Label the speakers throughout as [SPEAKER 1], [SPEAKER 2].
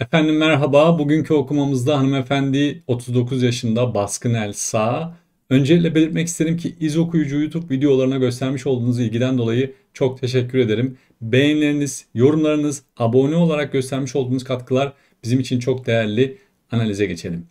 [SPEAKER 1] Efendim merhaba. Bugünkü okumamızda hanımefendi 39 yaşında Baskın Elsa. Öncelikle belirtmek isterim ki iz Okuyucu YouTube videolarına göstermiş olduğunuz ilgiden dolayı çok teşekkür ederim. Beğenileriniz, yorumlarınız, abone olarak göstermiş olduğunuz katkılar bizim için çok değerli. Analize geçelim.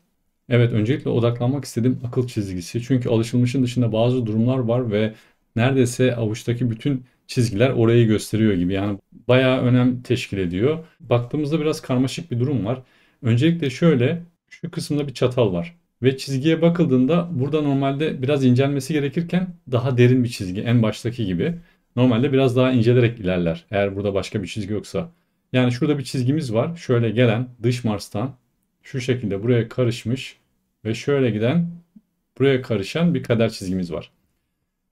[SPEAKER 1] Evet öncelikle odaklanmak istedim akıl çizgisi. Çünkü alışılmışın dışında bazı durumlar var ve neredeyse avuçtaki bütün çizgiler orayı gösteriyor gibi. Yani bayağı önem teşkil ediyor. Baktığımızda biraz karmaşık bir durum var. Öncelikle şöyle şu kısımda bir çatal var. Ve çizgiye bakıldığında burada normalde biraz incelmesi gerekirken daha derin bir çizgi en baştaki gibi. Normalde biraz daha incelerek ilerler eğer burada başka bir çizgi yoksa. Yani şurada bir çizgimiz var. Şöyle gelen dış Mars'tan şu şekilde buraya karışmış ve şöyle giden buraya karışan bir kader çizgimiz var.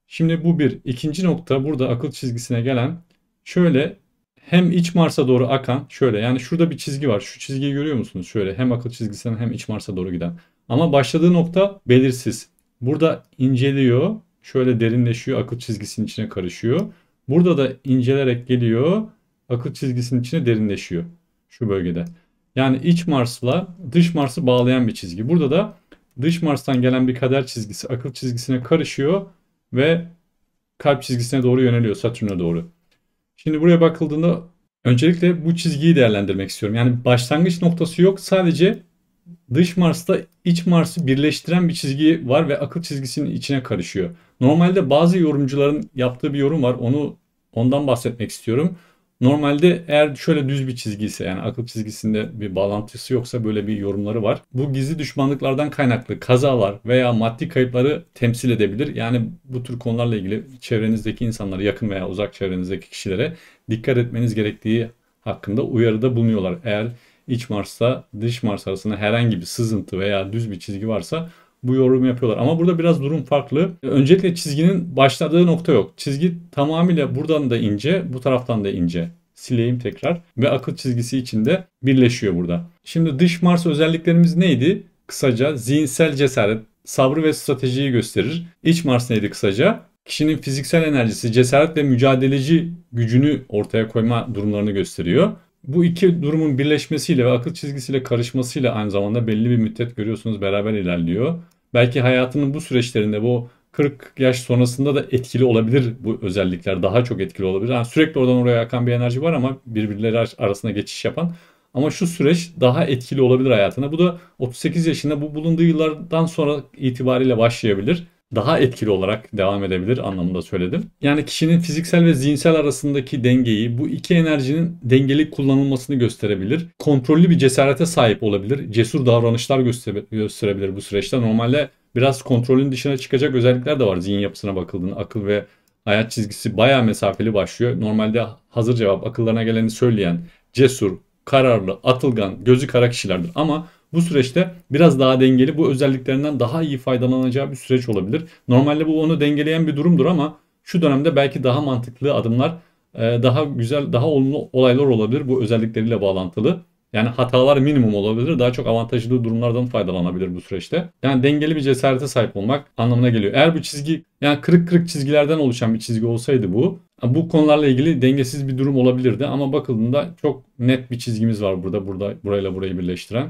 [SPEAKER 1] Şimdi bu bir. ikinci nokta burada akıl çizgisine gelen şöyle hem iç Mars'a doğru akan şöyle yani şurada bir çizgi var. Şu çizgiyi görüyor musunuz? Şöyle hem akıl çizgisine hem iç Mars'a doğru giden. Ama başladığı nokta belirsiz. Burada inceliyor. Şöyle derinleşiyor. Akıl çizgisinin içine karışıyor. Burada da incelerek geliyor. Akıl çizgisinin içine derinleşiyor. Şu bölgede. Yani iç Mars'la dış Mars'ı bağlayan bir çizgi. Burada da dış Mars'tan gelen bir kader çizgisi akıl çizgisine karışıyor ve kalp çizgisine doğru yöneliyor Satürn'e doğru. Şimdi buraya bakıldığında öncelikle bu çizgiyi değerlendirmek istiyorum. Yani başlangıç noktası yok. Sadece dış Mars'ta iç Mars'ı birleştiren bir çizgi var ve akıl çizgisinin içine karışıyor. Normalde bazı yorumcuların yaptığı bir yorum var. Onu ondan bahsetmek istiyorum. Normalde eğer şöyle düz bir çizgi ise yani akıl çizgisinde bir bağlantısı yoksa böyle bir yorumları var. Bu gizli düşmanlıklardan kaynaklı kazalar veya maddi kayıpları temsil edebilir. Yani bu tür konularla ilgili çevrenizdeki insanlara yakın veya uzak çevrenizdeki kişilere dikkat etmeniz gerektiği hakkında uyarıda bulunuyorlar. Eğer iç Mars'ta dış Mars arasında herhangi bir sızıntı veya düz bir çizgi varsa bu yorumu yapıyorlar. Ama burada biraz durum farklı. Öncelikle çizginin başladığı nokta yok. Çizgi tamamıyla buradan da ince, bu taraftan da ince. Sileyim tekrar ve akıl çizgisi içinde birleşiyor burada. Şimdi dış Mars özelliklerimiz neydi? Kısaca zihinsel cesaret, sabrı ve stratejiyi gösterir. İç Mars neydi kısaca? Kişinin fiziksel enerjisi, cesaret ve mücadeleci gücünü ortaya koyma durumlarını gösteriyor. Bu iki durumun birleşmesiyle ve akıl çizgisiyle karışmasıyla aynı zamanda belli bir müddet görüyorsunuz beraber ilerliyor belki hayatının bu süreçlerinde bu 40 yaş sonrasında da etkili olabilir bu özellikler. Daha çok etkili olabilir. Yani sürekli oradan oraya akan bir enerji var ama birbirleri arasında geçiş yapan. Ama şu süreç daha etkili olabilir hayatına. Bu da 38 yaşında bu bulunduğu yıllardan sonra itibariyle başlayabilir daha etkili olarak devam edebilir anlamında söyledim. Yani kişinin fiziksel ve zihinsel arasındaki dengeyi bu iki enerjinin dengeli kullanılmasını gösterebilir. Kontrollü bir cesarete sahip olabilir. Cesur davranışlar gösterebilir bu süreçte. Normalde biraz kontrolün dışına çıkacak özellikler de var zihin yapısına bakıldığında. Akıl ve hayat çizgisi bayağı mesafeli başlıyor. Normalde hazır cevap akıllarına geleni söyleyen cesur, kararlı, atılgan, gözü kara kişilerdir. Ama bu süreçte biraz daha dengeli bu özelliklerinden daha iyi faydalanacağı bir süreç olabilir. Normalde bu onu dengeleyen bir durumdur ama şu dönemde belki daha mantıklı adımlar e, daha güzel, daha olumlu olaylar olabilir bu özellikleriyle bağlantılı. Yani hatalar minimum olabilir. Daha çok avantajlı durumlardan faydalanabilir bu süreçte. Yani dengeli bir cesarete sahip olmak anlamına geliyor. Eğer bu çizgi yani kırık kırık çizgilerden oluşan bir çizgi olsaydı bu bu konularla ilgili dengesiz bir durum olabilirdi ama bakıldığında çok net bir çizgimiz var burada burada burayla burayı birleştiren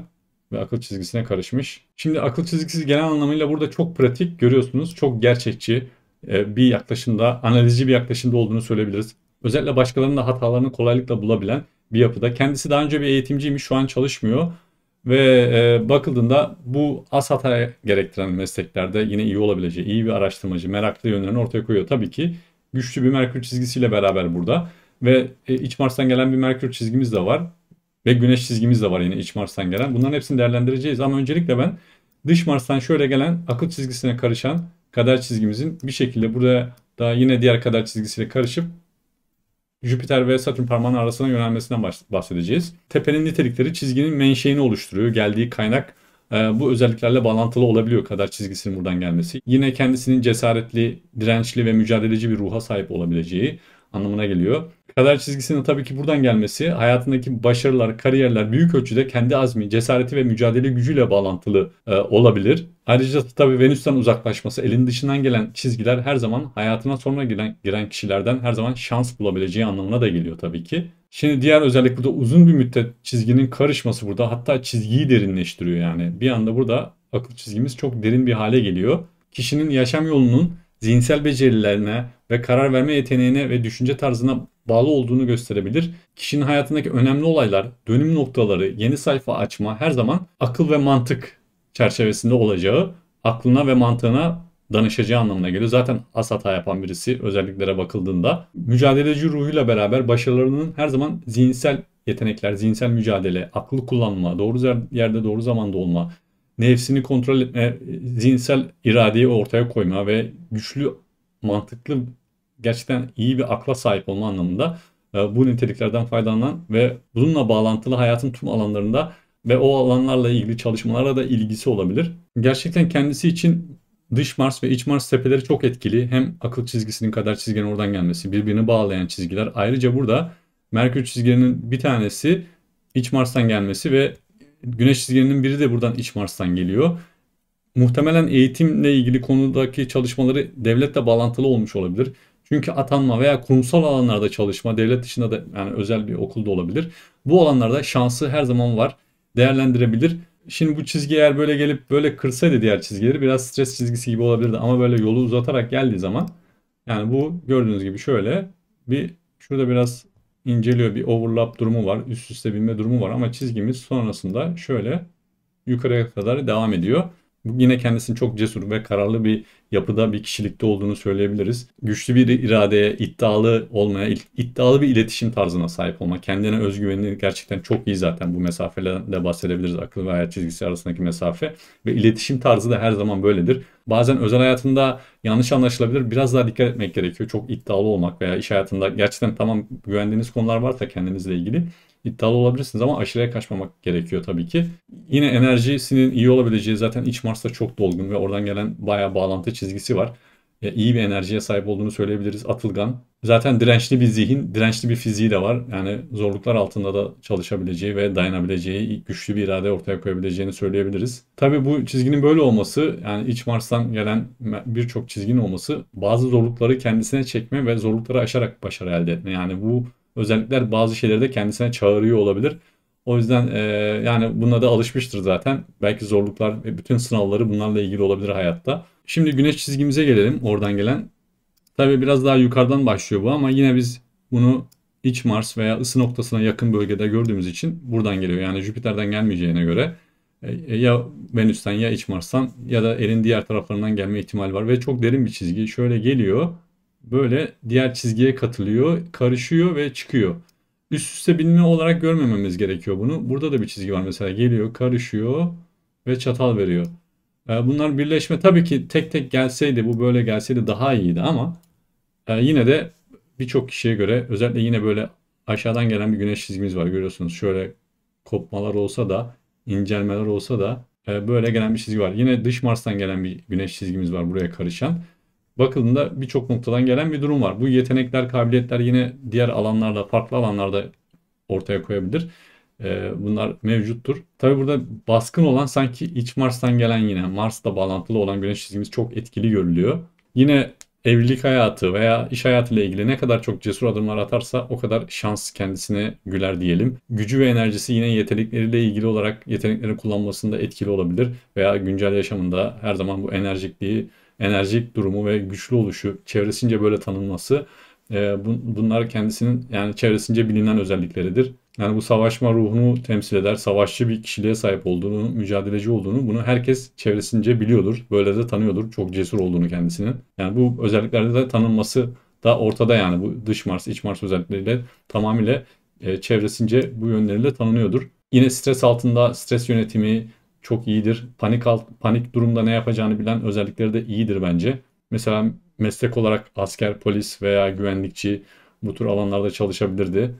[SPEAKER 1] ve akıl çizgisine karışmış. Şimdi akıl çizgisi genel anlamıyla burada çok pratik görüyorsunuz. Çok gerçekçi e, bir yaklaşımda, analizci bir yaklaşımda olduğunu söyleyebiliriz. Özellikle başkalarının da hatalarını kolaylıkla bulabilen bir yapıda. Kendisi daha önce bir eğitimciymiş, şu an çalışmıyor. Ve e, bakıldığında bu az hata gerektiren mesleklerde yine iyi olabileceği, iyi bir araştırmacı, meraklı yönlerini ortaya koyuyor. Tabii ki güçlü bir Merkür çizgisiyle beraber burada. Ve e, iç Mars'tan gelen bir Merkür çizgimiz de var. Ve güneş çizgimiz de var yine iç Mars'tan gelen. Bunların hepsini değerlendireceğiz ama öncelikle ben dış Mars'tan şöyle gelen akıl çizgisine karışan kader çizgimizin bir şekilde burada daha yine diğer kader çizgisiyle karışıp Jüpiter ve Satürn parmağının arasına yönelmesinden bahsedeceğiz. Tepenin nitelikleri çizginin menşeini oluşturuyor. Geldiği kaynak e, bu özelliklerle bağlantılı olabiliyor kader çizgisinin buradan gelmesi. Yine kendisinin cesaretli, dirençli ve mücadeleci bir ruha sahip olabileceği anlamına geliyor. Kader çizgisinin tabii ki buradan gelmesi hayatındaki başarılar, kariyerler büyük ölçüde kendi azmi, cesareti ve mücadele gücüyle bağlantılı e, olabilir. Ayrıca tabii Venüs'ten uzaklaşması, elin dışından gelen çizgiler her zaman hayatına sonra giren, giren kişilerden her zaman şans bulabileceği anlamına da geliyor tabii ki. Şimdi diğer özellik burada uzun bir müddet çizginin karışması burada hatta çizgiyi derinleştiriyor yani. Bir anda burada akıl çizgimiz çok derin bir hale geliyor. Kişinin yaşam yolunun zihinsel becerilerine ve karar verme yeteneğine ve düşünce tarzına bağlı olduğunu gösterebilir. Kişinin hayatındaki önemli olaylar, dönüm noktaları, yeni sayfa açma her zaman akıl ve mantık çerçevesinde olacağı, aklına ve mantığına danışacağı anlamına geliyor. Zaten as hata yapan birisi özelliklere bakıldığında mücadeleci ruhuyla beraber başarılarının her zaman zihinsel yetenekler, zihinsel mücadele, aklı kullanma, doğru yerde doğru zamanda olma, nefsini kontrol etme, zihinsel iradeyi ortaya koyma ve güçlü mantıklı gerçekten iyi bir akla sahip olma anlamında e, bu niteliklerden faydalanan ve bununla bağlantılı hayatın tüm alanlarında ve o alanlarla ilgili çalışmalara da ilgisi olabilir. Gerçekten kendisi için dış Mars ve iç Mars tepeleri çok etkili. Hem akıl çizgisinin kader çizgenin oradan gelmesi, birbirini bağlayan çizgiler. Ayrıca burada Merkür çizgenin bir tanesi iç Mars'tan gelmesi ve Güneş çizgenin biri de buradan iç Mars'tan geliyor. Muhtemelen eğitimle ilgili konudaki çalışmaları devletle bağlantılı olmuş olabilir. Çünkü atanma veya kurumsal alanlarda çalışma, devlet dışında da yani özel bir okulda olabilir. Bu alanlarda şansı her zaman var. Değerlendirebilir. Şimdi bu çizgi eğer böyle gelip böyle kırsaydı diğer çizgileri biraz stres çizgisi gibi olabilirdi. Ama böyle yolu uzatarak geldiği zaman yani bu gördüğünüz gibi şöyle bir şurada biraz inceliyor bir overlap durumu var. Üst üste binme durumu var ama çizgimiz sonrasında şöyle yukarıya kadar devam ediyor yine kendisini çok cesur ve kararlı bir yapıda bir kişilikte olduğunu söyleyebiliriz. Güçlü bir iradeye, iddialı olmaya, iddialı bir iletişim tarzına sahip olma. Kendine özgüveni gerçekten çok iyi zaten bu mesafelerde bahsedebiliriz. Akıl ve hayat çizgisi arasındaki mesafe ve iletişim tarzı da her zaman böyledir. Bazen özel hayatında yanlış anlaşılabilir. Biraz daha dikkat etmek gerekiyor. Çok iddialı olmak veya iş hayatında gerçekten tamam güvendiğiniz konular varsa kendinizle ilgili iddialı olabilirsiniz ama aşırıya kaçmamak gerekiyor tabii ki. Yine enerjisinin iyi olabileceği zaten iç Mars'ta çok dolgun ve oradan gelen bayağı bağlantı çizgisi var. E, iyi bir enerjiye sahip olduğunu söyleyebiliriz atılgan. Zaten dirençli bir zihin, dirençli bir fiziği de var. Yani zorluklar altında da çalışabileceği ve dayanabileceği, güçlü bir irade ortaya koyabileceğini söyleyebiliriz. Tabii bu çizginin böyle olması, yani iç Mars'tan gelen birçok çizginin olması bazı zorlukları kendisine çekme ve zorlukları aşarak başarı elde etme. Yani bu özellikler bazı şeyleri de kendisine çağırıyor olabilir. O yüzden e, yani buna da alışmıştır zaten. Belki zorluklar ve bütün sınavları bunlarla ilgili olabilir hayatta. Şimdi güneş çizgimize gelelim oradan gelen. Tabii biraz daha yukarıdan başlıyor bu ama yine biz bunu iç Mars veya ısı noktasına yakın bölgede gördüğümüz için buradan geliyor. Yani Jüpiter'den gelmeyeceğine göre e, e, ya Venüs'ten ya iç Mars'tan ya da elin diğer taraflarından gelme ihtimali var ve çok derin bir çizgi. Şöyle geliyor böyle diğer çizgiye katılıyor, karışıyor ve çıkıyor. Üst üste binme olarak görmememiz gerekiyor bunu. Burada da bir çizgi var mesela geliyor, karışıyor ve çatal veriyor. Ee, bunlar birleşme tabii ki tek tek gelseydi bu böyle gelseydi daha iyiydi ama e, yine de birçok kişiye göre özellikle yine böyle aşağıdan gelen bir güneş çizgimiz var görüyorsunuz. Şöyle kopmalar olsa da incelmeler olsa da e, böyle gelen bir çizgi var. Yine dış Mars'tan gelen bir güneş çizgimiz var buraya karışan bakıldığında birçok noktadan gelen bir durum var. Bu yetenekler, kabiliyetler yine diğer alanlarda, farklı alanlarda ortaya koyabilir. Ee, bunlar mevcuttur. Tabi burada baskın olan sanki iç Mars'tan gelen yine Mars'ta bağlantılı olan güneş çizgimiz çok etkili görülüyor. Yine evlilik hayatı veya iş hayatıyla ilgili ne kadar çok cesur adımlar atarsa o kadar şans kendisine güler diyelim. Gücü ve enerjisi yine yetenekleriyle ilgili olarak yetenekleri kullanmasında etkili olabilir veya güncel yaşamında her zaman bu enerjikliği enerjik durumu ve güçlü oluşu, çevresince böyle tanınması e, bun, bunlar kendisinin yani çevresince bilinen özellikleridir. Yani bu savaşma ruhunu temsil eder. Savaşçı bir kişiliğe sahip olduğunu, mücadeleci olduğunu bunu herkes çevresince biliyordur. Böyle de tanıyordur. Çok cesur olduğunu kendisinin. Yani bu özelliklerde de tanınması da ortada yani bu dış Mars, iç Mars özellikleriyle tamamıyla e, çevresince bu yönleriyle tanınıyordur. Yine stres altında stres yönetimi, çok iyidir. Panik alt, panik durumda ne yapacağını bilen özellikleri de iyidir bence. Mesela meslek olarak asker, polis veya güvenlikçi bu tür alanlarda çalışabilirdi.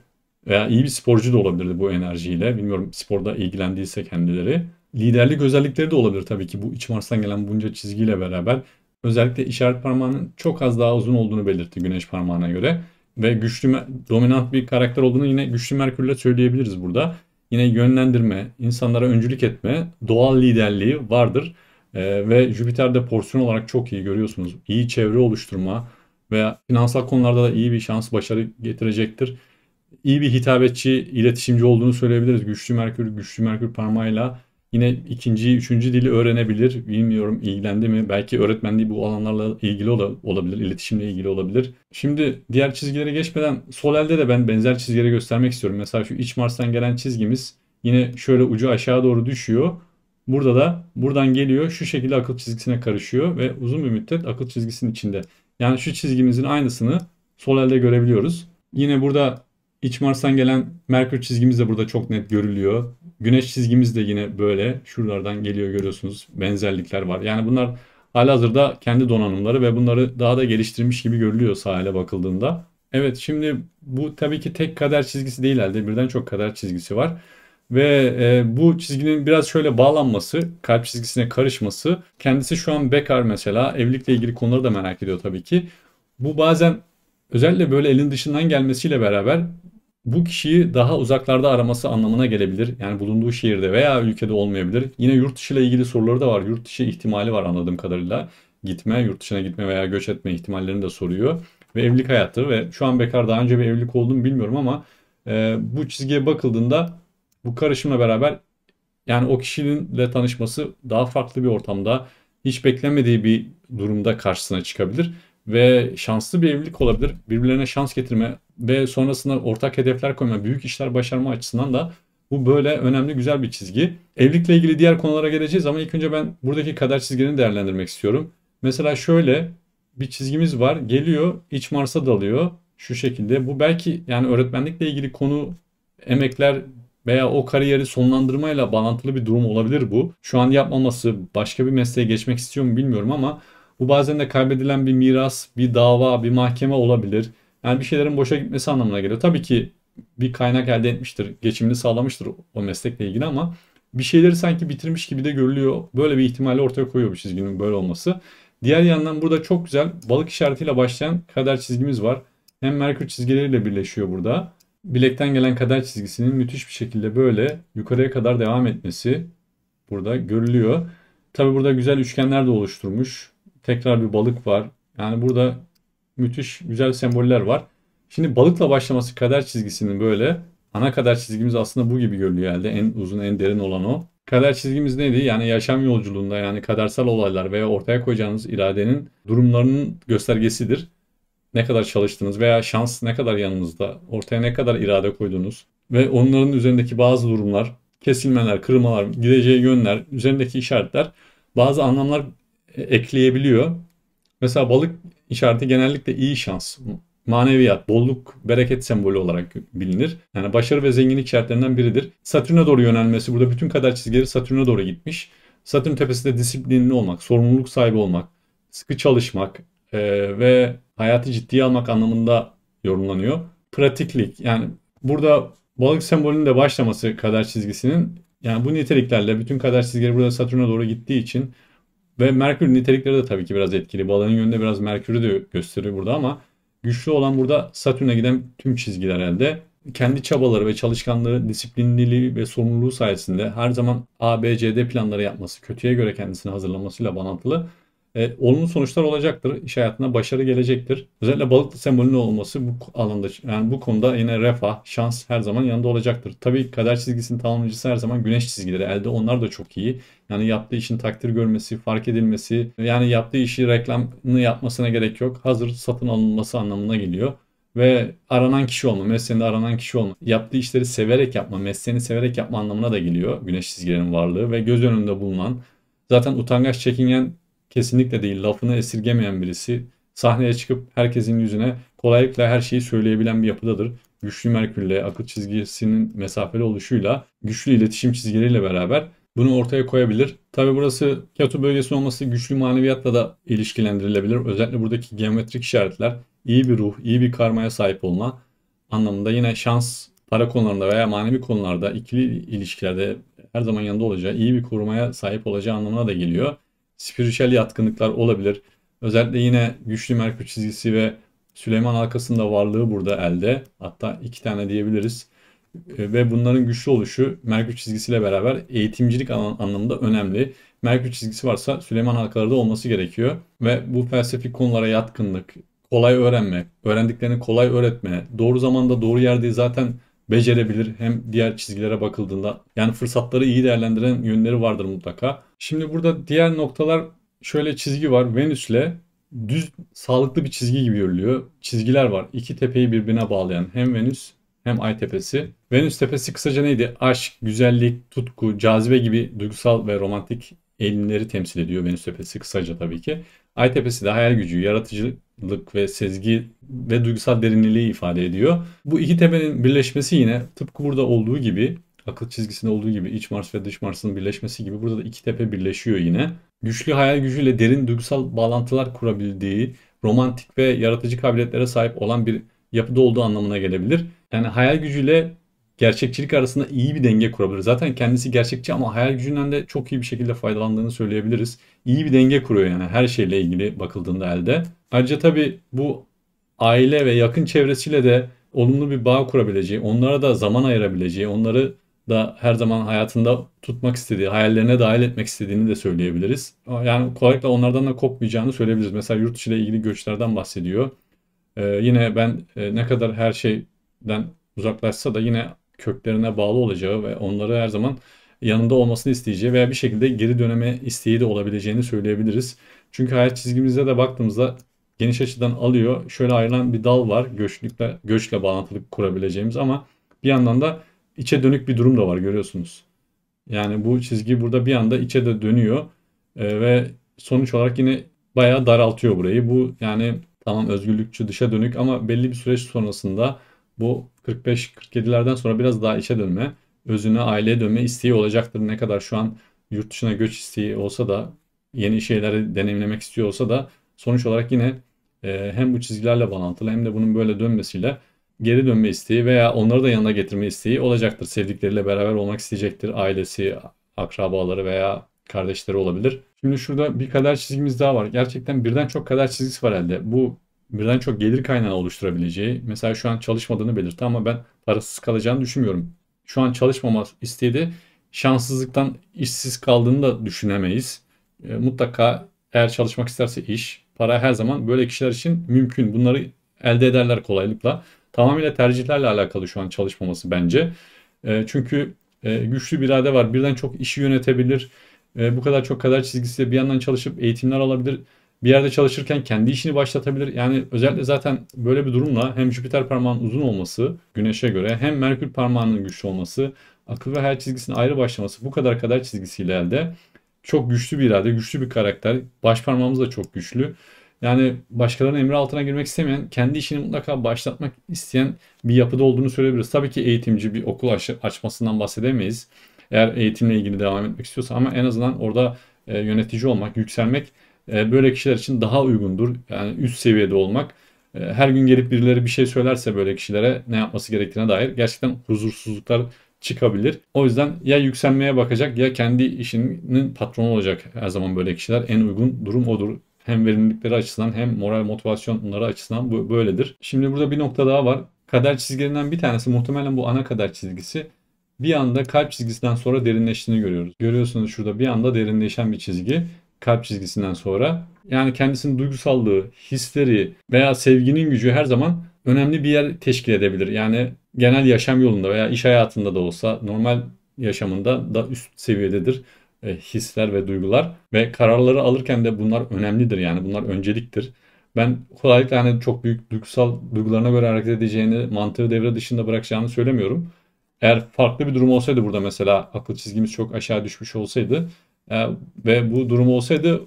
[SPEAKER 1] Veya iyi bir sporcu da olabilirdi bu enerjiyle. Bilmiyorum sporda ilgilendiyse kendileri. Liderlik özellikleri de olabilir tabii ki bu iç Mars'tan gelen bunca çizgiyle beraber. Özellikle işaret parmağının çok az daha uzun olduğunu belirtti güneş parmağına göre. Ve güçlü, dominant bir karakter olduğunu yine güçlü Merkür'le söyleyebiliriz burada yine yönlendirme, insanlara öncülük etme, doğal liderliği vardır. E, ve Jüpiter'de porsiyon olarak çok iyi görüyorsunuz. İyi çevre oluşturma veya finansal konularda da iyi bir şans başarı getirecektir. İyi bir hitabetçi, iletişimci olduğunu söyleyebiliriz. Güçlü Merkür, güçlü Merkür parmağıyla yine ikinci, üçüncü dili öğrenebilir. Bilmiyorum ilgilendi mi? Belki öğretmenliği bu alanlarla ilgili olabilir, iletişimle ilgili olabilir. Şimdi diğer çizgilere geçmeden sol elde de ben benzer çizgileri göstermek istiyorum. Mesela şu iç Mars'tan gelen çizgimiz yine şöyle ucu aşağı doğru düşüyor. Burada da buradan geliyor şu şekilde akıl çizgisine karışıyor ve uzun bir müddet akıl çizgisinin içinde. Yani şu çizgimizin aynısını sol elde görebiliyoruz. Yine burada İç Mars'tan gelen Merkür çizgimiz de burada çok net görülüyor. Güneş çizgimiz de yine böyle. Şuralardan geliyor görüyorsunuz. Benzerlikler var. Yani bunlar halihazırda kendi donanımları ve bunları daha da geliştirmiş gibi görülüyor sahile bakıldığında. Evet şimdi bu tabii ki tek kader çizgisi değil elde. Birden çok kader çizgisi var. Ve e, bu çizginin biraz şöyle bağlanması, kalp çizgisine karışması. Kendisi şu an bekar mesela. Evlilikle ilgili konuları da merak ediyor tabii ki. Bu bazen özellikle böyle elin dışından gelmesiyle beraber bu kişiyi daha uzaklarda araması anlamına gelebilir. Yani bulunduğu şehirde veya ülkede olmayabilir. Yine yurt dışı ile ilgili soruları da var. Yurt dışı ihtimali var anladığım kadarıyla. Gitme, yurt dışına gitme veya göç etme ihtimallerini de soruyor. Ve evlilik hayatı ve şu an bekar daha önce bir evlilik olduğunu bilmiyorum ama e, bu çizgiye bakıldığında bu karışımla beraber yani o kişiyle tanışması daha farklı bir ortamda hiç beklemediği bir durumda karşısına çıkabilir ve şanslı bir evlilik olabilir. Birbirlerine şans getirme ve sonrasında ortak hedefler koyma, büyük işler başarma açısından da bu böyle önemli güzel bir çizgi. Evlilikle ilgili diğer konulara geleceğiz ama ilk önce ben buradaki kader çizgini değerlendirmek istiyorum. Mesela şöyle bir çizgimiz var. Geliyor iç Mars'a dalıyor şu şekilde. Bu belki yani öğretmenlikle ilgili konu emekler veya o kariyeri sonlandırmayla bağlantılı bir durum olabilir bu. Şu an yapmaması başka bir mesleğe geçmek istiyor mu bilmiyorum ama bu bazen de kaybedilen bir miras, bir dava, bir mahkeme olabilir. Yani bir şeylerin boşa gitmesi anlamına geliyor. Tabii ki bir kaynak elde etmiştir, geçimini sağlamıştır o meslekle ilgili ama bir şeyleri sanki bitirmiş gibi de görülüyor. Böyle bir ihtimali ortaya koyuyor bu çizginin böyle olması. Diğer yandan burada çok güzel balık işaretiyle başlayan kader çizgimiz var. Hem Merkür çizgileriyle birleşiyor burada. Bilekten gelen kader çizgisinin müthiş bir şekilde böyle yukarıya kadar devam etmesi burada görülüyor. Tabi burada güzel üçgenler de oluşturmuş. Tekrar bir balık var. Yani burada müthiş güzel semboller var. Şimdi balıkla başlaması kader çizgisinin böyle ana kader çizgimiz aslında bu gibi görünüyor elde. En uzun en derin olan o. Kader çizgimiz neydi? Yani yaşam yolculuğunda yani kadersel olaylar veya ortaya koyacağınız iradenin durumlarının göstergesidir. Ne kadar çalıştınız veya şans ne kadar yanınızda, ortaya ne kadar irade koydunuz ve onların üzerindeki bazı durumlar, kesilmeler, kırılmalar, gideceği yönler, üzerindeki işaretler bazı anlamlar ekleyebiliyor. Mesela balık işareti genellikle iyi şans, maneviyat, bolluk, bereket sembolü olarak bilinir. Yani başarı ve zenginlik işaretlerinden biridir. Satürn'e doğru yönelmesi, burada bütün kader çizgileri Satürn'e doğru gitmiş. Satürn tepesinde disiplinli olmak, sorumluluk sahibi olmak, sıkı çalışmak e, ve hayatı ciddiye almak anlamında yorumlanıyor. Pratiklik, yani burada balık sembolünün de başlaması kader çizgisinin, yani bu niteliklerle bütün kader çizgileri burada Satürn'e doğru gittiği için ve Merkür nitelikleri de tabii ki biraz etkili. Balığın yönünde biraz Merkür'ü de gösteriyor burada ama güçlü olan burada Satürn'e giden tüm çizgiler elde. Kendi çabaları ve çalışkanlığı, disiplinliliği ve sorumluluğu sayesinde her zaman ABCD planları yapması, kötüye göre kendisini hazırlamasıyla bağlantılı e, olumlu sonuçlar olacaktır. İş hayatına başarı gelecektir. Özellikle balık sembolünün olması bu alanda yani bu konuda yine refah, şans her zaman yanında olacaktır. Tabii kader çizgisinin tamamlayıcısı her zaman güneş çizgileri. Elde onlar da çok iyi. Yani yaptığı işin takdir görmesi, fark edilmesi, yani yaptığı işi reklamını yapmasına gerek yok. Hazır satın alınması anlamına geliyor ve aranan kişi olma, mesleğinde aranan kişi olma, yaptığı işleri severek yapma, mesleğini severek yapma anlamına da geliyor güneş çizgilerinin varlığı ve göz önünde bulunan zaten utangaç çekingen kesinlikle değil lafını esirgemeyen birisi sahneye çıkıp herkesin yüzüne kolaylıkla her şeyi söyleyebilen bir yapıdadır. Güçlü Merkür'le akıl çizgisinin mesafeli oluşuyla güçlü iletişim çizgileriyle beraber bunu ortaya koyabilir. Tabi burası Kyoto bölgesi olması güçlü maneviyatla da ilişkilendirilebilir. Özellikle buradaki geometrik işaretler iyi bir ruh, iyi bir karmaya sahip olma anlamında yine şans para konularında veya manevi konularda ikili ilişkilerde her zaman yanında olacağı, iyi bir korumaya sahip olacağı anlamına da geliyor spiritüel yatkınlıklar olabilir. Özellikle yine güçlü Merkür çizgisi ve Süleyman halkasında varlığı burada elde. Hatta iki tane diyebiliriz. Ee, ve bunların güçlü oluşu Merkür çizgisiyle beraber eğitimcilik anlamında önemli. Merkür çizgisi varsa Süleyman halkaları da olması gerekiyor. Ve bu felsefi konulara yatkınlık, kolay öğrenme, öğrendiklerini kolay öğretme, doğru zamanda doğru yerde zaten becerebilir hem diğer çizgilere bakıldığında. Yani fırsatları iyi değerlendiren yönleri vardır mutlaka. Şimdi burada diğer noktalar şöyle çizgi var. Venüs'le düz sağlıklı bir çizgi gibi görülüyor. Çizgiler var. İki tepeyi birbirine bağlayan hem Venüs hem Ay tepesi. Venüs tepesi kısaca neydi? Aşk, güzellik, tutku, cazibe gibi duygusal ve romantik eğilimleri temsil ediyor Venüs tepesi kısaca tabii ki. Ay tepesi de hayal gücü, yaratıcılık ve sezgi ve duygusal derinliği ifade ediyor. Bu iki tepenin birleşmesi yine tıpkı burada olduğu gibi akıl çizgisinde olduğu gibi iç Mars ve dış Mars'ın birleşmesi gibi burada da iki tepe birleşiyor yine. Güçlü hayal gücüyle derin duygusal bağlantılar kurabildiği, romantik ve yaratıcı kabiliyetlere sahip olan bir yapıda olduğu anlamına gelebilir. Yani hayal gücüyle gerçekçilik arasında iyi bir denge kurabilir. Zaten kendisi gerçekçi ama hayal gücünden de çok iyi bir şekilde faydalandığını söyleyebiliriz. İyi bir denge kuruyor yani her şeyle ilgili bakıldığında elde. Ayrıca tabii bu aile ve yakın çevresiyle de olumlu bir bağ kurabileceği, onlara da zaman ayırabileceği, onları da her zaman hayatında tutmak istediği, hayallerine dahil etmek istediğini de söyleyebiliriz. Yani kolaylıkla onlardan da kopmayacağını söyleyebiliriz. Mesela yurt dışı ile ilgili göçlerden bahsediyor. Ee, yine ben e, ne kadar her şeyden uzaklaşsa da yine köklerine bağlı olacağı ve onları her zaman yanında olmasını isteyeceği veya bir şekilde geri döneme isteği de olabileceğini söyleyebiliriz. Çünkü hayat çizgimizde de baktığımızda geniş açıdan alıyor. Şöyle ayrılan bir dal var göçlükle, göçle bağlantılık kurabileceğimiz ama bir yandan da içe dönük bir durum da var görüyorsunuz. Yani bu çizgi burada bir anda içe de dönüyor e, ve sonuç olarak yine bayağı daraltıyor burayı. Bu yani tamam özgürlükçü dışa dönük ama belli bir süreç sonrasında bu 45-47'lerden sonra biraz daha içe dönme, özüne, aileye dönme isteği olacaktır. Ne kadar şu an yurt dışına göç isteği olsa da yeni şeyleri deneyimlemek istiyor olsa da sonuç olarak yine e, hem bu çizgilerle bağlantılı hem de bunun böyle dönmesiyle geri dönme isteği veya onları da yanına getirme isteği olacaktır. Sevdikleriyle beraber olmak isteyecektir. Ailesi, akrabaları veya kardeşleri olabilir. Şimdi şurada bir kader çizgimiz daha var. Gerçekten birden çok kader çizgisi var elde. Bu birden çok gelir kaynağı oluşturabileceği. Mesela şu an çalışmadığını belirtti ama ben parasız kalacağını düşünmüyorum. Şu an çalışmama isteği de şanssızlıktan işsiz kaldığını da düşünemeyiz. E, mutlaka eğer çalışmak isterse iş, para her zaman böyle kişiler için mümkün. Bunları elde ederler kolaylıkla. Tamamıyla tercihlerle alakalı şu an çalışmaması bence. E, çünkü e, güçlü bir irade var. Birden çok işi yönetebilir. E, bu kadar çok kadar çizgisiyle bir yandan çalışıp eğitimler alabilir. Bir yerde çalışırken kendi işini başlatabilir. Yani özellikle zaten böyle bir durumla hem Jüpiter parmağının uzun olması Güneş'e göre hem Merkür parmağının güçlü olması akıl ve hayal çizgisinin ayrı başlaması bu kadar kadar çizgisiyle elde çok güçlü bir irade, güçlü bir karakter. Baş parmağımız da çok güçlü. Yani başkalarının emri altına girmek istemeyen, kendi işini mutlaka başlatmak isteyen bir yapıda olduğunu söyleyebiliriz. Tabii ki eğitimci bir okul aç açmasından bahsedemeyiz. Eğer eğitimle ilgili devam etmek istiyorsa ama en azından orada e, yönetici olmak, yükselmek e, böyle kişiler için daha uygundur. Yani üst seviyede olmak. E, her gün gelip birileri bir şey söylerse böyle kişilere ne yapması gerektiğine dair gerçekten huzursuzluklar çıkabilir. O yüzden ya yükselmeye bakacak ya kendi işinin patronu olacak her zaman böyle kişiler. En uygun durum odur hem verimlilikleri açısından hem moral motivasyonları açısından bu böyledir. Şimdi burada bir nokta daha var. Kader çizgilerinden bir tanesi muhtemelen bu ana kader çizgisi bir anda kalp çizgisinden sonra derinleştiğini görüyoruz. Görüyorsunuz şurada bir anda derinleşen bir çizgi kalp çizgisinden sonra. Yani kendisinin duygusallığı, hisleri veya sevginin gücü her zaman önemli bir yer teşkil edebilir. Yani genel yaşam yolunda veya iş hayatında da olsa normal yaşamında da üst seviyededir. E, hisler ve duygular ve kararları alırken de bunlar önemlidir yani bunlar önceliktir. Ben kolaylıkla hani çok büyük duygusal duygularına göre hareket edeceğini, mantığı devre dışında bırakacağını söylemiyorum. Eğer farklı bir durum olsaydı burada mesela akıl çizgimiz çok aşağı düşmüş olsaydı e, ve bu durum olsaydı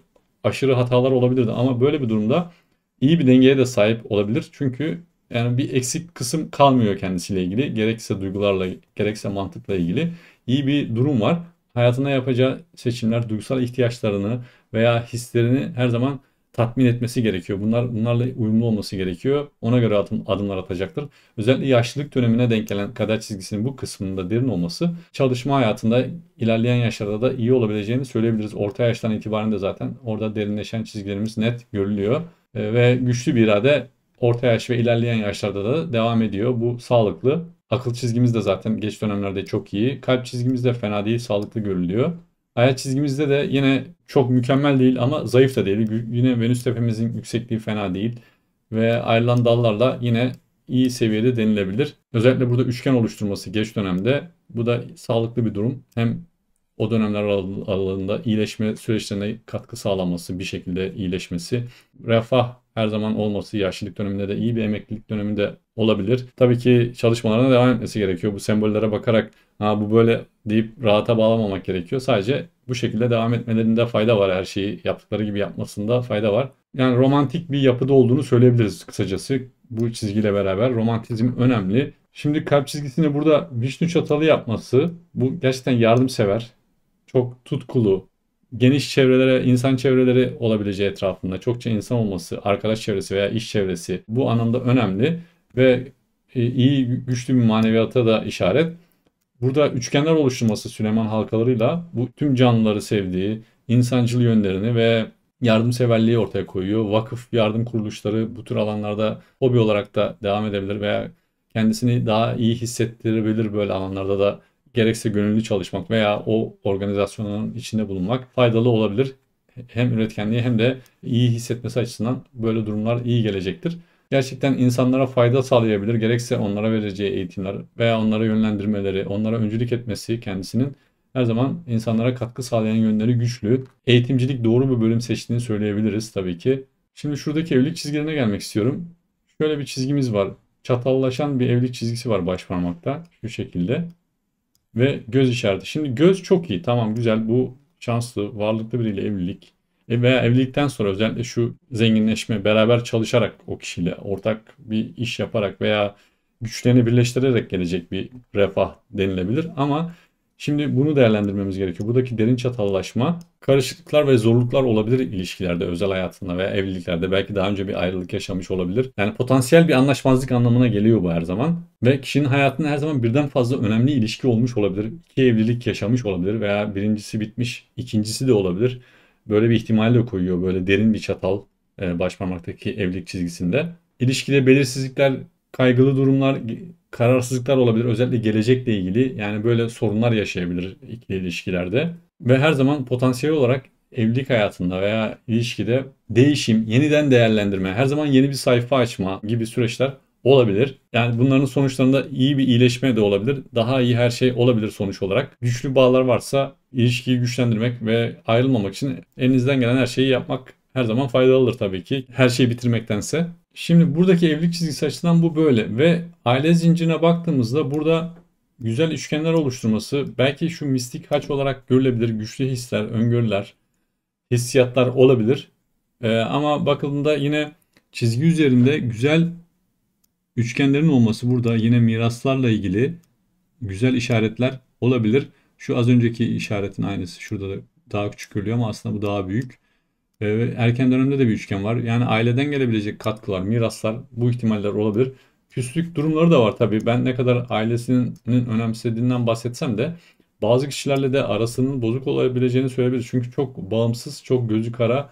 [SPEAKER 1] aşırı hatalar olabilirdi. Ama böyle bir durumda iyi bir dengeye de sahip olabilir. Çünkü yani bir eksik kısım kalmıyor kendisiyle ilgili. Gerekse duygularla, gerekse mantıkla ilgili iyi bir durum var hayatında yapacağı seçimler duygusal ihtiyaçlarını veya hislerini her zaman tatmin etmesi gerekiyor. Bunlar bunlarla uyumlu olması gerekiyor. Ona göre adım, adımlar atacaktır. Özellikle yaşlılık dönemine denk gelen kader çizgisinin bu kısmında derin olması çalışma hayatında ilerleyen yaşlarda da iyi olabileceğini söyleyebiliriz. Orta yaştan itibaren de zaten orada derinleşen çizgilerimiz net görülüyor. E, ve güçlü bir irade orta yaş ve ilerleyen yaşlarda da devam ediyor. Bu sağlıklı Akıl çizgimiz de zaten geç dönemlerde çok iyi. Kalp çizgimiz de fena değil, sağlıklı görülüyor. Ayak çizgimizde de yine çok mükemmel değil ama zayıf da değil. Yine Venüs tepemizin yüksekliği fena değil. Ve ayrılan dallarla yine iyi seviyede denilebilir. Özellikle burada üçgen oluşturması geç dönemde. Bu da sağlıklı bir durum. Hem o dönemler aralığında iyileşme süreçlerine katkı sağlanması, bir şekilde iyileşmesi, refah her zaman olması, yaşlılık döneminde de iyi bir emeklilik döneminde olabilir. Tabii ki çalışmalarına devam etmesi gerekiyor. Bu sembollere bakarak ha bu böyle deyip rahata bağlamamak gerekiyor. Sadece bu şekilde devam etmelerinde fayda var. Her şeyi yaptıkları gibi yapmasında fayda var. Yani romantik bir yapıda olduğunu söyleyebiliriz kısacası. Bu çizgiyle beraber romantizm önemli. Şimdi kalp çizgisini burada Vişnu Çatalı yapması bu gerçekten yardımsever çok tutkulu, geniş çevrelere, insan çevreleri olabileceği etrafında çokça insan olması, arkadaş çevresi veya iş çevresi bu anlamda önemli ve e, iyi güçlü bir maneviyata da işaret. Burada üçgenler oluşturması Süleyman halkalarıyla bu tüm canlıları sevdiği, insancıl yönlerini ve yardımseverliği ortaya koyuyor. Vakıf yardım kuruluşları bu tür alanlarda hobi olarak da devam edebilir veya kendisini daha iyi hissettirebilir böyle alanlarda da gerekse gönüllü çalışmak veya o organizasyonun içinde bulunmak faydalı olabilir. Hem üretkenliği hem de iyi hissetmesi açısından böyle durumlar iyi gelecektir. Gerçekten insanlara fayda sağlayabilir. Gerekse onlara vereceği eğitimler veya onlara yönlendirmeleri, onlara öncülük etmesi kendisinin her zaman insanlara katkı sağlayan yönleri güçlü. Eğitimcilik doğru bir bölüm seçtiğini söyleyebiliriz tabii ki. Şimdi şuradaki evlilik çizgilerine gelmek istiyorum. Şöyle bir çizgimiz var. Çatallaşan bir evlilik çizgisi var başparmakta. şu şekilde ve göz işareti. Şimdi göz çok iyi tamam güzel bu şanslı varlıklı biriyle evlilik e veya evlilikten sonra özellikle şu zenginleşme beraber çalışarak o kişiyle ortak bir iş yaparak veya güçlerini birleştirerek gelecek bir refah denilebilir ama Şimdi bunu değerlendirmemiz gerekiyor. Buradaki derin çatallaşma karışıklıklar ve zorluklar olabilir ilişkilerde, özel hayatında veya evliliklerde. Belki daha önce bir ayrılık yaşamış olabilir. Yani potansiyel bir anlaşmazlık anlamına geliyor bu her zaman. Ve kişinin hayatında her zaman birden fazla önemli ilişki olmuş olabilir. İki evlilik yaşamış olabilir veya birincisi bitmiş, ikincisi de olabilir. Böyle bir ihtimal de koyuyor böyle derin bir çatal e, başparmaktaki evlilik çizgisinde. İlişkide belirsizlikler, kaygılı durumlar kararsızlıklar olabilir. Özellikle gelecekle ilgili yani böyle sorunlar yaşayabilir ikili ilişkilerde. Ve her zaman potansiyel olarak evlilik hayatında veya ilişkide değişim, yeniden değerlendirme, her zaman yeni bir sayfa açma gibi süreçler olabilir. Yani bunların sonuçlarında iyi bir iyileşme de olabilir. Daha iyi her şey olabilir sonuç olarak. Güçlü bağlar varsa ilişkiyi güçlendirmek ve ayrılmamak için elinizden gelen her şeyi yapmak her zaman faydalıdır tabii ki. Her şeyi bitirmektense. Şimdi buradaki evlilik çizgisi açısından bu böyle ve aile zincirine baktığımızda burada güzel üçgenler oluşturması belki şu mistik haç olarak görülebilir. Güçlü hisler, öngörüler, hissiyatlar olabilir. Ee, ama bakıldığında yine çizgi üzerinde güzel üçgenlerin olması burada yine miraslarla ilgili güzel işaretler olabilir. Şu az önceki işaretin aynısı. Şurada da daha küçük görülüyor ama aslında bu daha büyük. Ee, erken dönemde de bir üçgen var. Yani aileden gelebilecek katkılar, miraslar bu ihtimaller olabilir. Küslük durumları da var tabii. Ben ne kadar ailesinin önemsediğinden bahsetsem de bazı kişilerle de arasının bozuk olabileceğini söyleyebiliriz. Çünkü çok bağımsız, çok gözü kara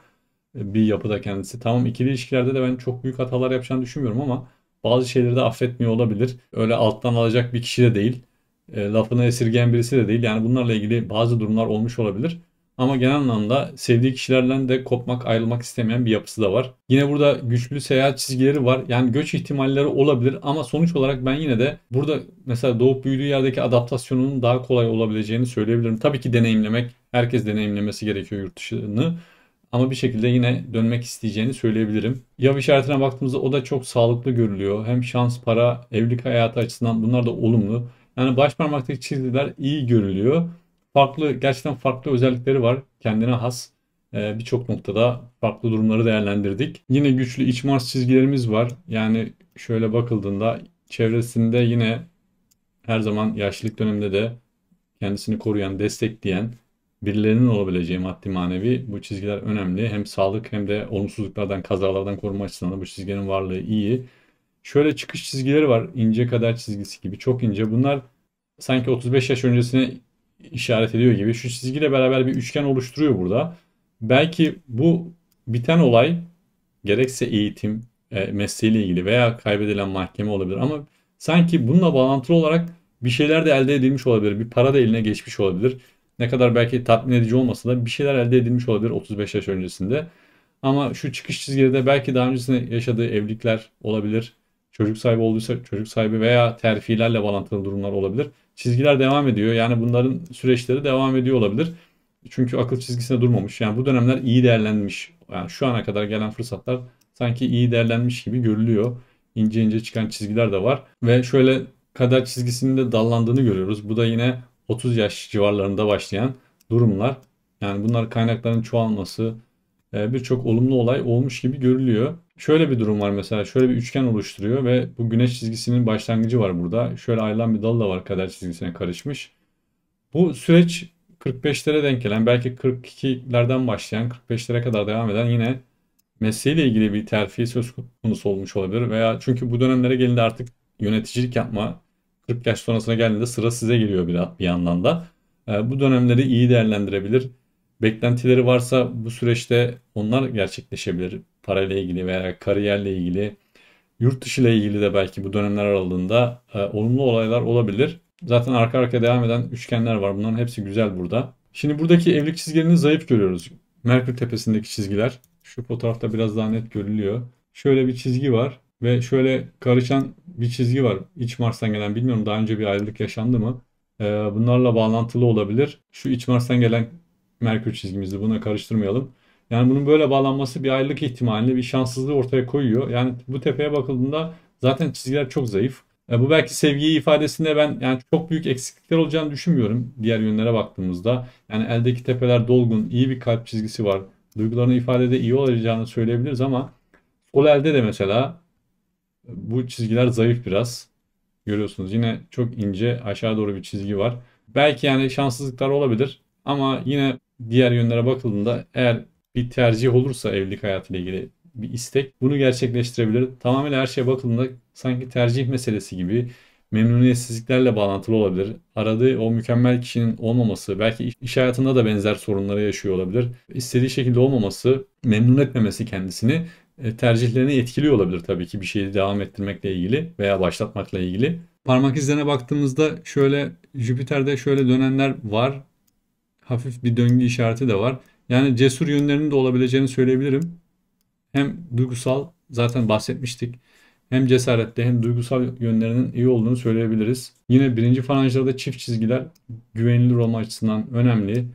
[SPEAKER 1] e, bir yapıda kendisi. Tamam ikili ilişkilerde de ben çok büyük hatalar yapacağını düşünmüyorum ama bazı şeyleri de affetmiyor olabilir. Öyle alttan alacak bir kişi de değil. E, lafını esirgeyen birisi de değil. Yani bunlarla ilgili bazı durumlar olmuş olabilir. Ama genel anlamda sevdiği kişilerden de kopmak, ayrılmak istemeyen bir yapısı da var. Yine burada güçlü seyahat çizgileri var. Yani göç ihtimalleri olabilir ama sonuç olarak ben yine de burada mesela doğup büyüdüğü yerdeki adaptasyonun daha kolay olabileceğini söyleyebilirim. Tabii ki deneyimlemek, herkes deneyimlemesi gerekiyor yurt dışını ama bir şekilde yine dönmek isteyeceğini söyleyebilirim. Yav işaretine baktığımızda o da çok sağlıklı görülüyor. Hem şans, para, evlilik hayatı açısından bunlar da olumlu. Yani baş parmaktaki çizgiler iyi görülüyor farklı gerçekten farklı özellikleri var. Kendine has e, birçok noktada farklı durumları değerlendirdik. Yine güçlü iç Mars çizgilerimiz var. Yani şöyle bakıldığında çevresinde yine her zaman yaşlılık döneminde de kendisini koruyan, destekleyen birilerinin olabileceği maddi manevi bu çizgiler önemli. Hem sağlık hem de olumsuzluklardan, kazalardan koruma açısından bu çizginin varlığı iyi. Şöyle çıkış çizgileri var. ince kadar çizgisi gibi çok ince. Bunlar sanki 35 yaş öncesine işaret ediyor gibi. Şu çizgiyle beraber bir üçgen oluşturuyor burada. Belki bu biten olay gerekse eğitim e, mesleğiyle ilgili veya kaybedilen mahkeme olabilir ama sanki bununla bağlantılı olarak bir şeyler de elde edilmiş olabilir. Bir para da eline geçmiş olabilir. Ne kadar belki tatmin edici olmasa da bir şeyler elde edilmiş olabilir 35 yaş öncesinde. Ama şu çıkış çizgide belki daha öncesinde yaşadığı evlilikler olabilir. Çocuk sahibi olduysa çocuk sahibi veya terfilerle bağlantılı durumlar olabilir çizgiler devam ediyor. Yani bunların süreçleri devam ediyor olabilir. Çünkü akıl çizgisinde durmamış. Yani bu dönemler iyi değerlenmiş. Yani şu ana kadar gelen fırsatlar sanki iyi değerlenmiş gibi görülüyor. İnce ince çıkan çizgiler de var. Ve şöyle kader çizgisinde dallandığını görüyoruz. Bu da yine 30 yaş civarlarında başlayan durumlar. Yani bunlar kaynakların çoğalması, e, birçok olumlu olay olmuş gibi görülüyor. Şöyle bir durum var mesela şöyle bir üçgen oluşturuyor ve bu güneş çizgisinin başlangıcı var burada. Şöyle ayrılan bir dal da var kader çizgisine karışmış. Bu süreç 45'lere denk gelen belki 42'lerden başlayan 45'lere kadar devam eden yine mesleğiyle ilgili bir terfi söz konusu olmuş olabilir veya çünkü bu dönemlere gelince artık yöneticilik yapma 40 yaş sonrasına geldiğinde sıra size geliyor bir, bir yandan da. E, bu dönemleri iyi değerlendirebilir beklentileri varsa bu süreçte onlar gerçekleşebilir. Parayla ilgili veya kariyerle ilgili, yurt dışı ile ilgili de belki bu dönemler aralığında e, olumlu olaylar olabilir. Zaten arka arkaya devam eden üçgenler var. Bunların hepsi güzel burada. Şimdi buradaki evlilik çizgilerini zayıf görüyoruz. Merkür tepesindeki çizgiler. Şu fotoğrafta biraz daha net görülüyor. Şöyle bir çizgi var ve şöyle karışan bir çizgi var. İç Mars'tan gelen bilmiyorum daha önce bir ayrılık yaşandı mı? E, bunlarla bağlantılı olabilir. Şu iç Mars'tan gelen Merkür çizgimizi buna karıştırmayalım. Yani bunun böyle bağlanması bir ayrılık ihtimalini, bir şanssızlığı ortaya koyuyor. Yani bu tepeye bakıldığında zaten çizgiler çok zayıf. E, bu belki sevgiyi ifadesinde ben yani çok büyük eksiklikler olacağını düşünmüyorum diğer yönlere baktığımızda. Yani eldeki tepeler dolgun, iyi bir kalp çizgisi var. Duygularını ifadede iyi olacağını söyleyebiliriz ama sol elde de mesela bu çizgiler zayıf biraz. Görüyorsunuz yine çok ince aşağı doğru bir çizgi var. Belki yani şanssızlıklar olabilir ama yine diğer yönlere bakıldığında eğer bir tercih olursa evlilik hayatıyla ilgili bir istek bunu gerçekleştirebilir. Tamamen her şeye bakıldığında sanki tercih meselesi gibi memnuniyetsizliklerle bağlantılı olabilir. Aradığı o mükemmel kişinin olmaması, belki iş hayatında da benzer sorunları yaşıyor olabilir. İstediği şekilde olmaması, memnun etmemesi kendisini e, tercihlerini etkiliyor olabilir tabii ki bir şeyi devam ettirmekle ilgili veya başlatmakla ilgili. Parmak izlerine baktığımızda şöyle Jüpiter'de şöyle dönenler var hafif bir döngü işareti de var. Yani cesur yönlerinin de olabileceğini söyleyebilirim. Hem duygusal zaten bahsetmiştik. Hem cesaretli hem duygusal yönlerinin iyi olduğunu söyleyebiliriz. Yine birinci falanjlarda çift çizgiler güvenilir olma açısından önemli.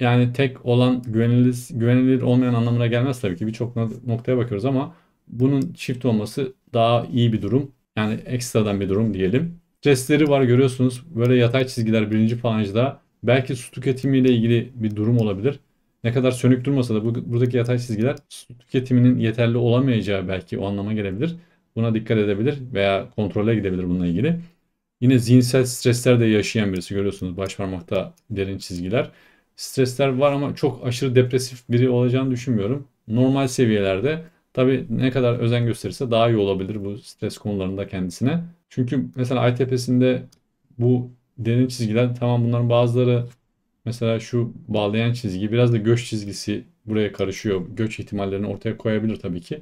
[SPEAKER 1] Yani tek olan güvenilir, güvenilir olmayan anlamına gelmez tabii ki. Birçok noktaya bakıyoruz ama bunun çift olması daha iyi bir durum. Yani ekstradan bir durum diyelim. Stresleri var görüyorsunuz. Böyle yatay çizgiler birinci falanjda Belki su tüketimiyle ilgili bir durum olabilir. Ne kadar sönük durmasa da bu, buradaki yatay çizgiler su tüketiminin yeterli olamayacağı belki o anlama gelebilir. Buna dikkat edebilir veya kontrole gidebilir bununla ilgili. Yine zihinsel stresler de yaşayan birisi görüyorsunuz başparmakta derin çizgiler. Stresler var ama çok aşırı depresif biri olacağını düşünmüyorum. Normal seviyelerde tabi ne kadar özen gösterirse daha iyi olabilir bu stres konularında kendisine. Çünkü mesela ay tepesinde bu derin çizgiler tamam bunların bazıları mesela şu bağlayan çizgi biraz da göç çizgisi buraya karışıyor. Göç ihtimallerini ortaya koyabilir tabii ki.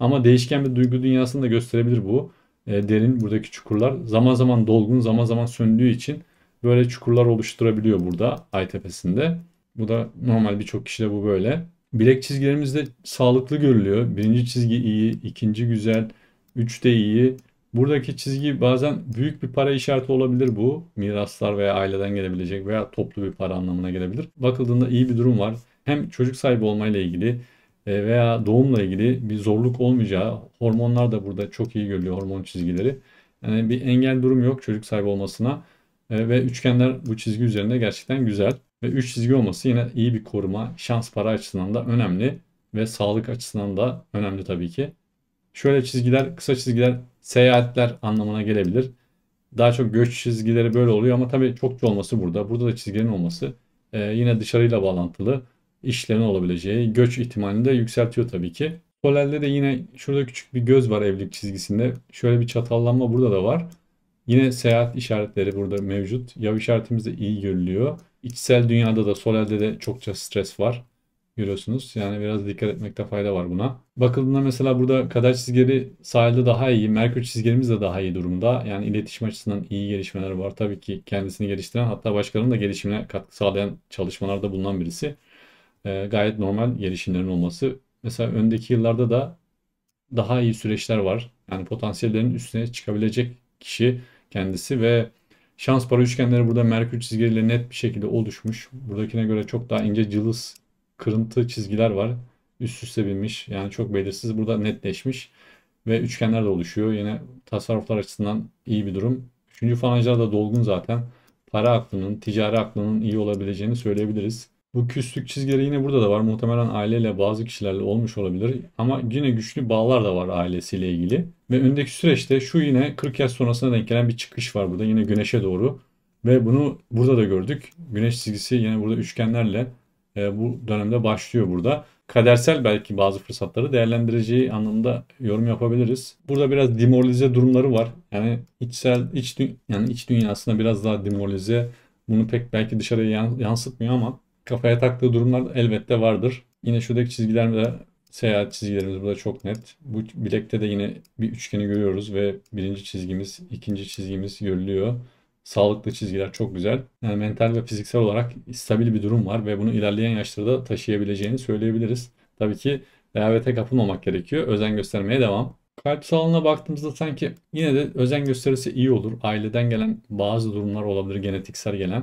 [SPEAKER 1] Ama değişken bir duygu dünyasını da gösterebilir bu. E, derin buradaki çukurlar zaman zaman dolgun zaman zaman söndüğü için böyle çukurlar oluşturabiliyor burada ay tepesinde. Bu da normal birçok kişide bu böyle. Bilek çizgilerimiz de sağlıklı görülüyor. Birinci çizgi iyi, ikinci güzel, üç de iyi, Buradaki çizgi bazen büyük bir para işareti olabilir bu. Miraslar veya aileden gelebilecek veya toplu bir para anlamına gelebilir. Bakıldığında iyi bir durum var. Hem çocuk sahibi olmayla ilgili e, veya doğumla ilgili bir zorluk olmayacağı hormonlar da burada çok iyi görülüyor hormon çizgileri. Yani bir engel durum yok çocuk sahibi olmasına e, ve üçgenler bu çizgi üzerinde gerçekten güzel ve üç çizgi olması yine iyi bir koruma şans para açısından da önemli ve sağlık açısından da önemli tabii ki. Şöyle çizgiler, kısa çizgiler seyahatler anlamına gelebilir. Daha çok göç çizgileri böyle oluyor ama tabii çokça olması burada. Burada da çizgilerin olması e, yine dışarıyla bağlantılı işlerin olabileceği göç ihtimalini de yükseltiyor tabii ki. Polar'de de yine şurada küçük bir göz var evlilik çizgisinde. Şöyle bir çatallanma burada da var. Yine seyahat işaretleri burada mevcut. Yav işaretimiz de iyi görülüyor. İçsel dünyada da solelde de çokça stres var. Görüyorsunuz. Yani biraz dikkat etmekte fayda var buna. Bakıldığında mesela burada kader çizgileri sahilde daha iyi. Merkür çizgilerimiz de daha iyi durumda. Yani iletişim açısından iyi gelişmeler var. Tabii ki kendisini geliştiren hatta başkalarının da gelişimine katkı sağlayan çalışmalarda bulunan birisi. E, gayet normal gelişimlerin olması. Mesela öndeki yıllarda da daha iyi süreçler var. Yani potansiyellerin üstüne çıkabilecek kişi kendisi ve şans para üçgenleri burada Merkür çizgileriyle net bir şekilde oluşmuş. Buradakine göre çok daha ince cılız kırıntı çizgiler var. Üst üste binmiş. Yani çok belirsiz. Burada netleşmiş. Ve üçgenler de oluşuyor. Yine tasarruflar açısından iyi bir durum. Üçüncü falancalar da dolgun zaten. Para aklının, ticari aklının iyi olabileceğini söyleyebiliriz. Bu küslük çizgileri yine burada da var. Muhtemelen aileyle bazı kişilerle olmuş olabilir. Ama yine güçlü bağlar da var ailesiyle ilgili. Ve öndeki süreçte şu yine 40 yaş sonrasına denk gelen bir çıkış var burada. Yine güneşe doğru. Ve bunu burada da gördük. Güneş çizgisi yine burada üçgenlerle e, bu dönemde başlıyor burada. Kadersel belki bazı fırsatları değerlendireceği anlamda yorum yapabiliriz. Burada biraz demoralize durumları var. Yani içsel iç yani iç dünyasında biraz daha demoralize. Bunu pek belki dışarıya yansıtmıyor ama kafaya taktığı durumlar elbette vardır. Yine şuradaki çizgiler de seyahat çizgilerimiz burada çok net. Bu bilekte de yine bir üçgeni görüyoruz ve birinci çizgimiz, ikinci çizgimiz görülüyor. Sağlıklı çizgiler çok güzel. Yani mental ve fiziksel olarak stabil bir durum var ve bunu ilerleyen yaşlarda da taşıyabileceğini söyleyebiliriz. Tabii ki rehavete kapılmamak gerekiyor. Özen göstermeye devam. Kalp sağlığına baktığımızda sanki yine de özen gösterisi iyi olur. Aileden gelen bazı durumlar olabilir, genetiksel gelen.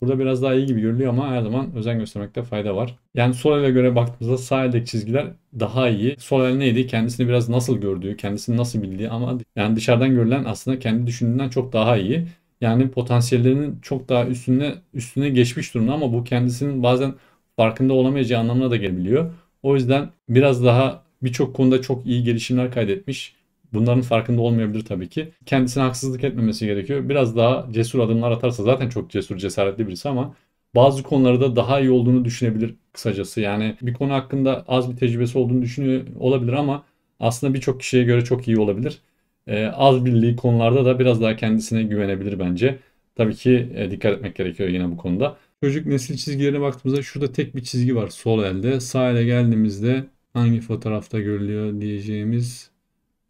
[SPEAKER 1] Burada biraz daha iyi gibi görülüyor ama her zaman özen göstermekte fayda var. Yani sol ele göre baktığımızda sağ eldeki çizgiler daha iyi. Sol el neydi? Kendisini biraz nasıl gördüğü, kendisini nasıl bildiği ama yani dışarıdan görülen aslında kendi düşündüğünden çok daha iyi yani potansiyellerinin çok daha üstüne üstüne geçmiş durumda ama bu kendisinin bazen farkında olamayacağı anlamına da gelebiliyor. O yüzden biraz daha birçok konuda çok iyi gelişimler kaydetmiş. Bunların farkında olmayabilir tabii ki. Kendisine haksızlık etmemesi gerekiyor. Biraz daha cesur adımlar atarsa zaten çok cesur, cesaretli birisi ama bazı konularda daha iyi olduğunu düşünebilir kısacası. Yani bir konu hakkında az bir tecrübesi olduğunu düşünüyor olabilir ama aslında birçok kişiye göre çok iyi olabilir. Ee, az bildiği konularda da biraz daha kendisine güvenebilir bence. Tabii ki e, dikkat etmek gerekiyor yine bu konuda. Çocuk nesil çizgilerine baktığımızda şurada tek bir çizgi var sol elde. Sağ ele geldiğimizde hangi fotoğrafta görülüyor diyeceğimiz.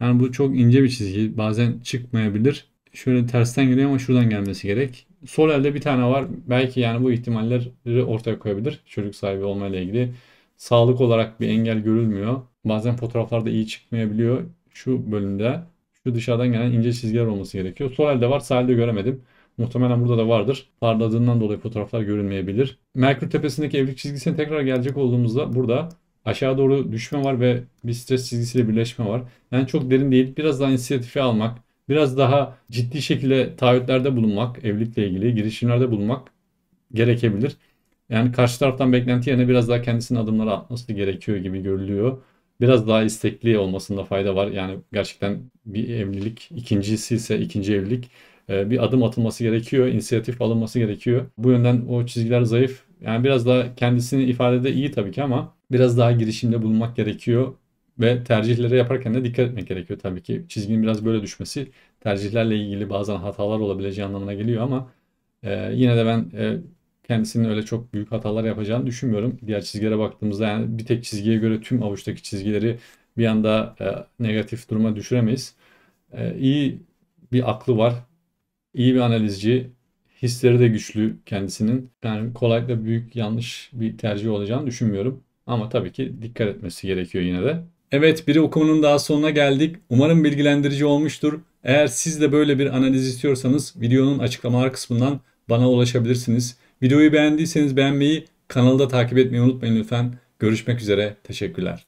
[SPEAKER 1] Yani bu çok ince bir çizgi. Bazen çıkmayabilir. Şöyle tersten geliyor ama şuradan gelmesi gerek. Sol elde bir tane var. Belki yani bu ihtimalleri ortaya koyabilir. Çocuk sahibi olmayla ilgili. Sağlık olarak bir engel görülmüyor. Bazen fotoğraflarda iyi çıkmayabiliyor şu bölümde. Şu dışarıdan gelen ince çizgiler olması gerekiyor. Sol var sağ göremedim. Muhtemelen burada da vardır. Parladığından dolayı fotoğraflar görünmeyebilir. Merkür tepesindeki evlilik çizgisine tekrar gelecek olduğumuzda burada aşağı doğru düşme var ve bir stres çizgisiyle birleşme var. Yani çok derin değil. Biraz daha inisiyatifi almak, biraz daha ciddi şekilde taahhütlerde bulunmak, evlilikle ilgili girişimlerde bulunmak gerekebilir. Yani karşı taraftan beklenti yerine biraz daha kendisinin adımları atması gerekiyor gibi görülüyor biraz daha istekli olmasında fayda var. Yani gerçekten bir evlilik ikincisi ise ikinci evlilik e, bir adım atılması gerekiyor, inisiyatif alınması gerekiyor. Bu yönden o çizgiler zayıf. Yani biraz daha kendisini ifadede iyi tabii ki ama biraz daha girişimde bulunmak gerekiyor ve tercihlere yaparken de dikkat etmek gerekiyor tabii ki. Çizginin biraz böyle düşmesi tercihlerle ilgili bazen hatalar olabileceği anlamına geliyor ama e, yine de ben e, kendisinin öyle çok büyük hatalar yapacağını düşünmüyorum. Diğer çizgilere baktığımızda yani bir tek çizgiye göre tüm avuçtaki çizgileri bir anda e, negatif duruma düşüremeyiz. E, iyi bir aklı var. İyi bir analizci. Hisleri de güçlü kendisinin. Yani kolaylıkla büyük yanlış bir tercih olacağını düşünmüyorum. Ama tabii ki dikkat etmesi gerekiyor yine de. Evet biri okumunun daha sonuna geldik. Umarım bilgilendirici olmuştur. Eğer siz de böyle bir analiz istiyorsanız videonun açıklamalar kısmından bana ulaşabilirsiniz. Videoyu beğendiyseniz beğenmeyi, kanalda takip etmeyi unutmayın lütfen. Görüşmek üzere, teşekkürler.